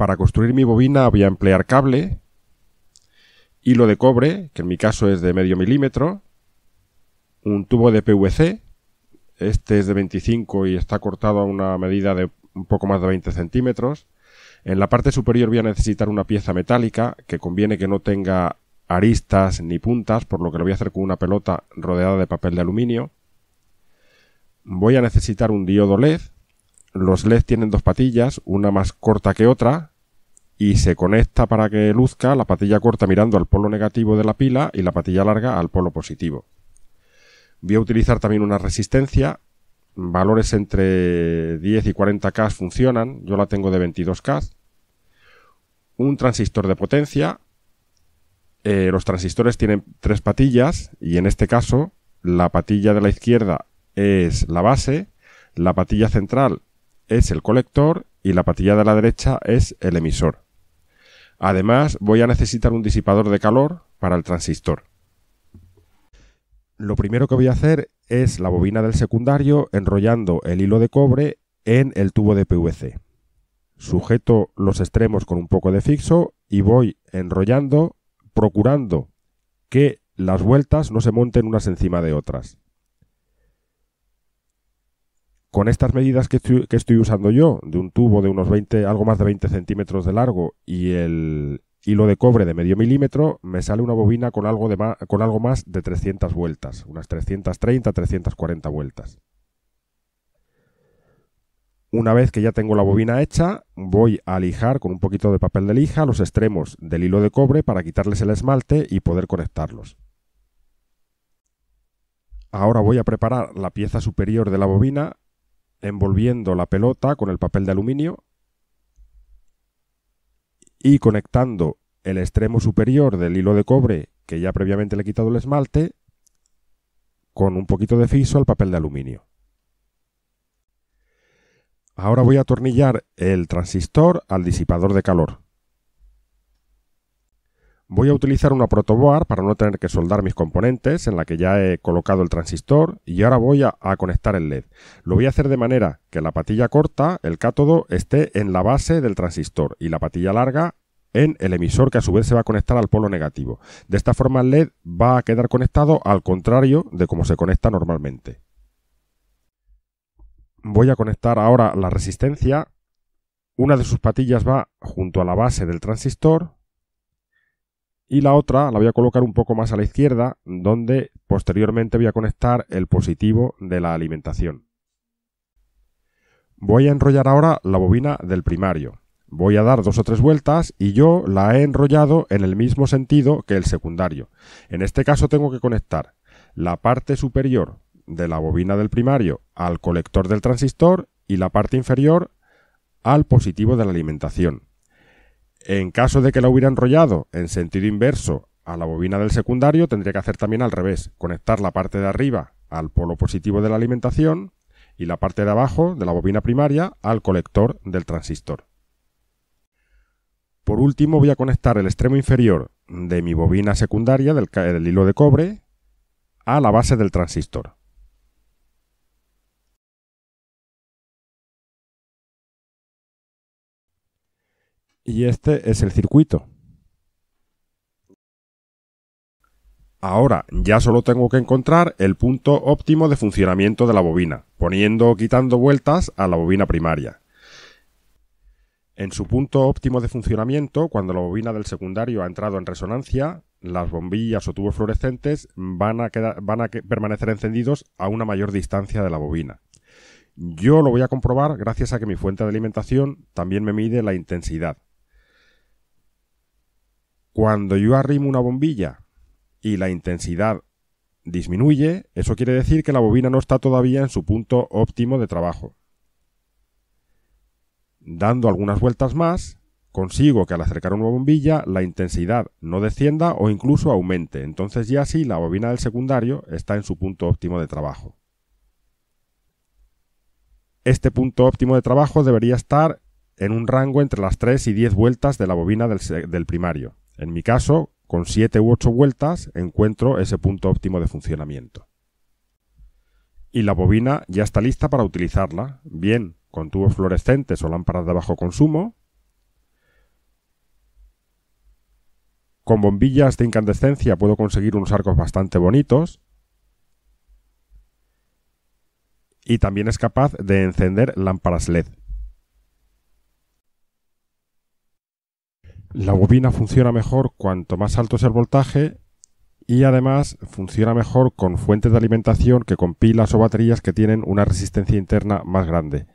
para construir mi bobina voy a emplear cable, hilo de cobre, que en mi caso es de medio milímetro, un tubo de PVC, este es de 25 y está cortado a una medida de un poco más de 20 centímetros. En la parte superior voy a necesitar una pieza metálica que conviene que no tenga aristas ni puntas, por lo que lo voy a hacer con una pelota rodeada de papel de aluminio. Voy a necesitar un diodo LED. Los LED tienen dos patillas, una más corta que otra, y se conecta para que luzca la patilla corta mirando al polo negativo de la pila y la patilla larga al polo positivo. Voy a utilizar también una resistencia. Valores entre 10 y 40K funcionan. Yo la tengo de 22K. Un transistor de potencia. Eh, los transistores tienen tres patillas y en este caso la patilla de la izquierda es la base, la patilla central es el colector y la patilla de la derecha es el emisor. Además, voy a necesitar un disipador de calor para el transistor. Lo primero que voy a hacer es la bobina del secundario enrollando el hilo de cobre en el tubo de PVC. Sujeto los extremos con un poco de fixo y voy enrollando procurando que las vueltas no se monten unas encima de otras con estas medidas que estoy, usando yo, de un tubo de unos 20, algo más de 20 centímetros de largo y el hilo de cobre de medio milímetro, me sale una bobina con algo, con algo más de 300 vueltas, unas 330, 340 vueltas. Una vez que ya tengo la bobina hecha, voy a lijar con un poquito de papel de lija los extremos del hilo de cobre para quitarles el esmalte y poder conectarlos. Ahora voy a preparar la pieza superior de la bobina envolviendo la pelota con el papel de aluminio y conectando el extremo superior del hilo de cobre que ya previamente le he quitado el esmalte con un poquito de fiso al papel de aluminio. Ahora voy a atornillar el transistor al disipador de calor. Voy a utilizar una protoboard para no tener que soldar mis componentes en la que ya he colocado el transistor y ahora voy a, conectar el LED. Lo voy a hacer de manera que la patilla corta, el cátodo, esté en la base del transistor y la patilla larga en el emisor que a su vez se va a conectar al polo negativo. De esta forma el LED va a quedar conectado al contrario de como se conecta normalmente. Voy a conectar ahora la resistencia. Una de sus patillas va junto a la base del transistor y la otra la voy a colocar un poco más a la izquierda, donde posteriormente voy a conectar el positivo de la alimentación. Voy a enrollar ahora la bobina del primario. Voy a dar dos o tres vueltas y yo la he enrollado en el mismo sentido que el secundario. En este caso tengo que conectar la parte superior de la bobina del primario al colector del transistor y la parte inferior al positivo de la alimentación. En caso de que la hubiera enrollado en sentido inverso a la bobina del secundario, tendría que hacer también al revés, conectar la parte de arriba al polo positivo de la alimentación y la parte de abajo de la bobina primaria al colector del transistor. Por último voy a conectar el extremo inferior de mi bobina secundaria del, del hilo de cobre a la base del transistor. Y este es el circuito. Ahora ya solo tengo que encontrar el punto óptimo de funcionamiento de la bobina, poniendo o quitando vueltas a la bobina primaria. En su punto óptimo de funcionamiento, cuando la bobina del secundario ha entrado en resonancia, las bombillas o tubos fluorescentes van a, permanecer encendidos a una mayor distancia de la bobina. Yo lo voy a comprobar gracias a que mi fuente de alimentación también me mide la intensidad, cuando yo arrimo una bombilla y la intensidad disminuye, eso quiere decir que la bobina no está todavía en su punto óptimo de trabajo. Dando algunas vueltas más, consigo que al acercar una bombilla la intensidad no descienda o incluso aumente, entonces ya sí la bobina del secundario está en su punto óptimo de trabajo. Este punto óptimo de trabajo debería estar en un rango entre las 3 y 10 vueltas de la bobina del, del primario. En mi caso, con 7 u 8 vueltas encuentro ese punto óptimo de funcionamiento. Y la bobina ya está lista para utilizarla, bien con tubos fluorescentes o lámparas de bajo consumo, con bombillas de incandescencia puedo conseguir unos arcos bastante bonitos, y también es capaz de encender lámparas LED. La bobina funciona mejor cuanto más alto es el voltaje y además funciona mejor con fuentes de alimentación que con pilas o baterías que tienen una resistencia interna más grande.